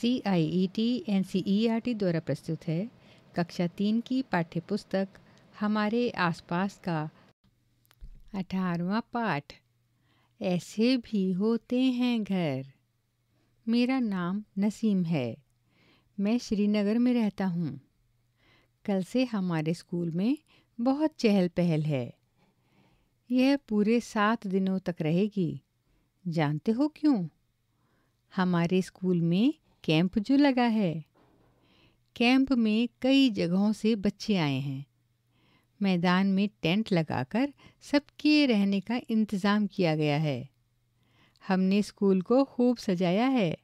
C I E T N C E R T द्वारा प्रस्तुत है कक्षा तीन की पाठ्य पुस्तक हमारे आसपास का अठारवा पाठ ऐसे भी होते हैं घर मेरा नाम नसीम है मैं श्रीनगर में रहता हूँ कल से हमारे स्कूल में बहुत चहल पहल है यह पूरे सात दिनों तक रहेगी जानते हो क्यों हमारे स्कूल में कैंप जो लगा है कैंप में कई जगहों से बच्चे आए हैं मैदान में टेंट लगाकर सबके रहने का इंतज़ाम किया गया है हमने स्कूल को खूब सजाया है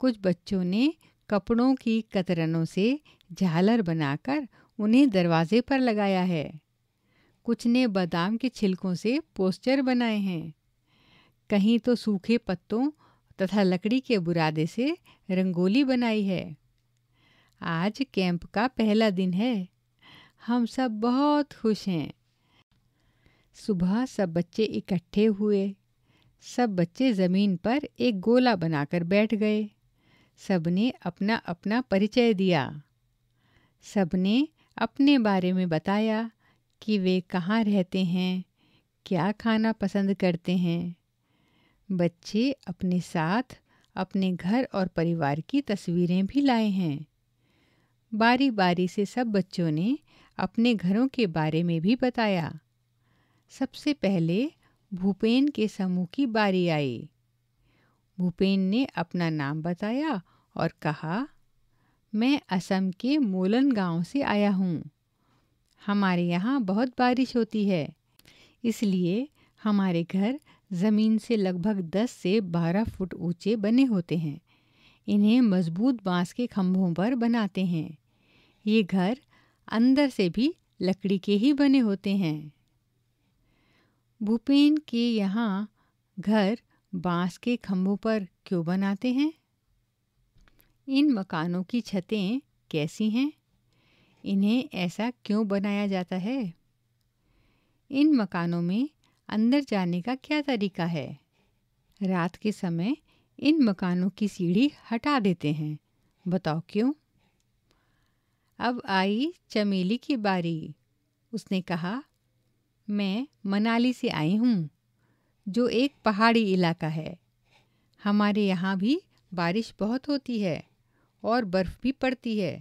कुछ बच्चों ने कपड़ों की कतरनों से झालर बनाकर उन्हें दरवाजे पर लगाया है कुछ ने बादाम के छिलकों से पोस्टर बनाए हैं कहीं तो सूखे पत्तों तथा लकड़ी के बुरादे से रंगोली बनाई है आज कैंप का पहला दिन है हम सब बहुत खुश हैं सुबह सब बच्चे इकट्ठे हुए सब बच्चे ज़मीन पर एक गोला बनाकर बैठ गए सबने अपना अपना परिचय दिया सबने अपने बारे में बताया कि वे कहाँ रहते हैं क्या खाना पसंद करते हैं बच्चे अपने साथ अपने घर और परिवार की तस्वीरें भी लाए हैं बारी बारी से सब बच्चों ने अपने घरों के बारे में भी बताया सबसे पहले भूपेन के समूह की बारी आई भूपेन ने अपना नाम बताया और कहा मैं असम के मोलन गांव से आया हूँ हमारे यहाँ बहुत बारिश होती है इसलिए हमारे घर ज़मीन से लगभग 10 से 12 फुट ऊंचे बने होते हैं इन्हें मजबूत बांस के खंभों पर बनाते हैं ये घर अंदर से भी लकड़ी के ही बने होते हैं भूपेन के यहाँ घर बांस के खंभों पर क्यों बनाते हैं इन मकानों की छतें कैसी हैं इन्हें ऐसा क्यों बनाया जाता है इन मकानों में अंदर जाने का क्या तरीका है रात के समय इन मकानों की सीढ़ी हटा देते हैं बताओ क्यों अब आई चमेली की बारी उसने कहा मैं मनाली से आई हूँ जो एक पहाड़ी इलाका है हमारे यहाँ भी बारिश बहुत होती है और बर्फ़ भी पड़ती है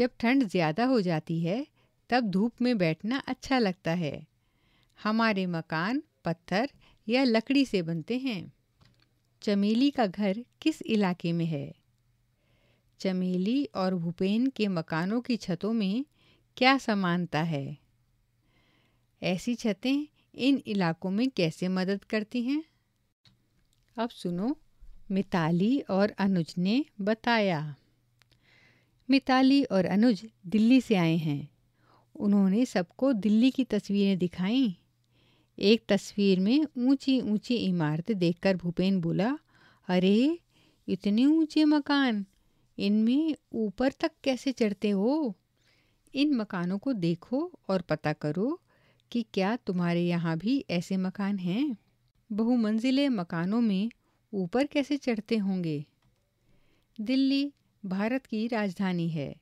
जब ठंड ज़्यादा हो जाती है तब धूप में बैठना अच्छा लगता है हमारे मकान पत्थर या लकड़ी से बनते हैं चमेली का घर किस इलाके में है चमेली और भूपेन के मकानों की छतों में क्या समानता है ऐसी छतें इन इलाकों में कैसे मदद करती हैं अब सुनो मिताली और अनुज ने बताया मिताली और अनुज दिल्ली से आए हैं उन्होंने सबको दिल्ली की तस्वीरें दिखाई एक तस्वीर में ऊंची ऊंची इमारतें देखकर भूपेन बोला अरे इतने ऊंचे मकान इनमें ऊपर तक कैसे चढ़ते हो इन मकानों को देखो और पता करो कि क्या तुम्हारे यहाँ भी ऐसे मकान हैं बहुमंजिले मकानों में ऊपर कैसे चढ़ते होंगे दिल्ली भारत की राजधानी है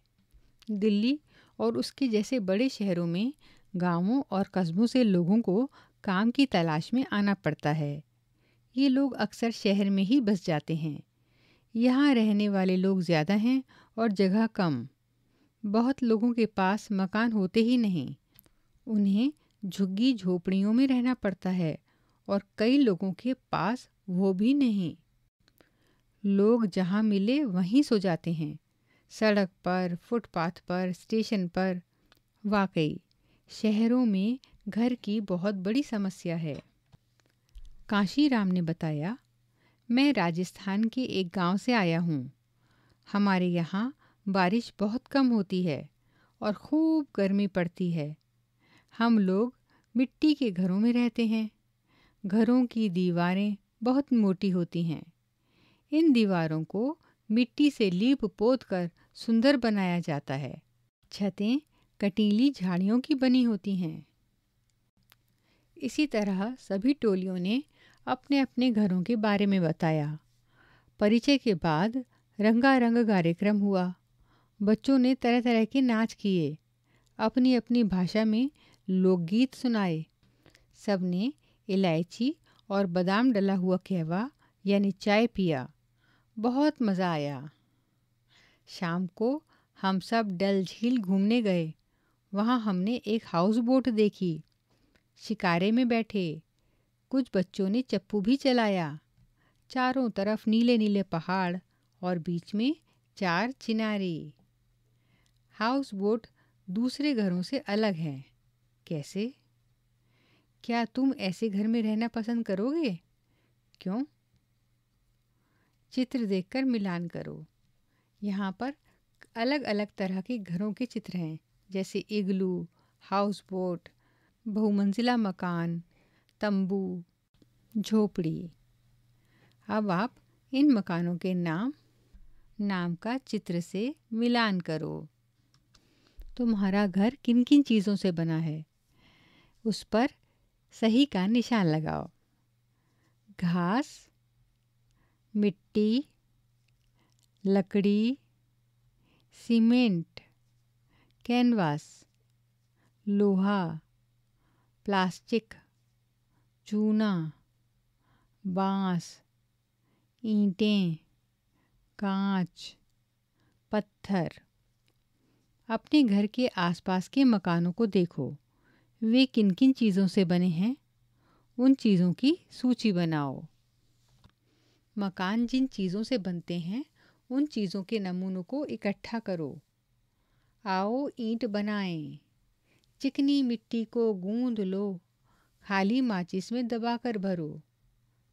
दिल्ली और उसके जैसे बड़े शहरों में गांवों और कस्बों से लोगों को काम की तलाश में आना पड़ता है ये लोग अक्सर शहर में ही बस जाते हैं यहाँ रहने वाले लोग ज़्यादा हैं और जगह कम बहुत लोगों के पास मकान होते ही नहीं उन्हें झुग्गी झोपड़ियों में रहना पड़ता है और कई लोगों के पास वो भी नहीं लोग जहाँ मिले वहीं सो जाते हैं सड़क पर फुटपाथ पर स्टेशन पर वाकई शहरों में घर की बहुत बड़ी समस्या है काशी राम ने बताया मैं राजस्थान के एक गांव से आया हूँ हमारे यहाँ बारिश बहुत कम होती है और खूब गर्मी पड़ती है हम लोग मिट्टी के घरों में रहते हैं घरों की दीवारें बहुत मोटी होती हैं इन दीवारों को मिट्टी से लीप पोत कर सुंदर बनाया जाता है छतें कटीली झाड़ियों की बनी होती हैं इसी तरह सभी टोलियों ने अपने अपने घरों के बारे में बताया परिचय के बाद रंगारंग कार्यक्रम हुआ बच्चों ने तरह तरह के नाच किए अपनी अपनी भाषा में लोकगीत सुनाए सब ने इलायची और बादाम डला हुआ कहवा यानी चाय पिया बहुत मज़ा आया शाम को हम सब डल झील घूमने गए वहाँ हमने एक हाउस बोट देखी शिकारे में बैठे कुछ बच्चों ने चप्पू भी चलाया चारों तरफ नीले नीले पहाड़ और बीच में चार चिनारे हाउस बोट दूसरे घरों से अलग है कैसे क्या तुम ऐसे घर में रहना पसंद करोगे क्यों चित्र देखकर मिलान करो यहाँ पर अलग अलग तरह के घरों के चित्र हैं जैसे इग्लू हाउस बोट बहुमंजिला मकान तंबू झोपड़ी अब आप इन मकानों के नाम नाम का चित्र से मिलान करो तुम्हारा घर किन किन चीज़ों से बना है उस पर सही का निशान लगाओ घास मिट्टी लकड़ी सीमेंट कैनवास लोहा प्लास्टिक चूना बाँस ईंटें कांच पत्थर अपने घर के आसपास के मकानों को देखो वे किन किन चीज़ों से बने हैं उन चीज़ों की सूची बनाओ मकान जिन चीज़ों से बनते हैं उन चीज़ों के नमूनों को इकट्ठा करो आओ ईंट बनाएं चिकनी मिट्टी को गूंद लो खाली माचिस में दबाकर भरो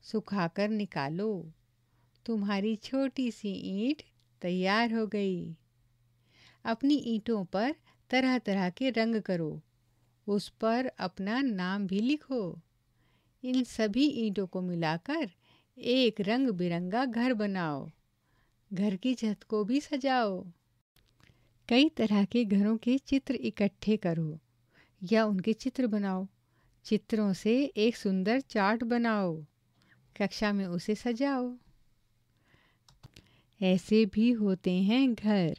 सुखाकर निकालो तुम्हारी छोटी सी ईंट तैयार हो गई अपनी ईंटों पर तरह तरह के रंग करो उस पर अपना नाम भी लिखो इन सभी ईंटों को मिलाकर एक रंग बिरंगा घर बनाओ घर की छत को भी सजाओ कई तरह के घरों के चित्र इकट्ठे करो या उनके चित्र बनाओ चित्रों से एक सुंदर चार्ट बनाओ कक्षा में उसे सजाओ ऐसे भी होते हैं घर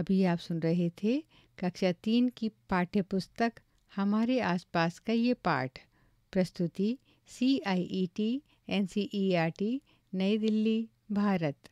अभी आप सुन रहे थे कक्षा तीन की पाठ्य पुस्तक हमारे आसपास का ये पाठ प्रस्तुति C I E T N C E R T Nai Delhi Bharat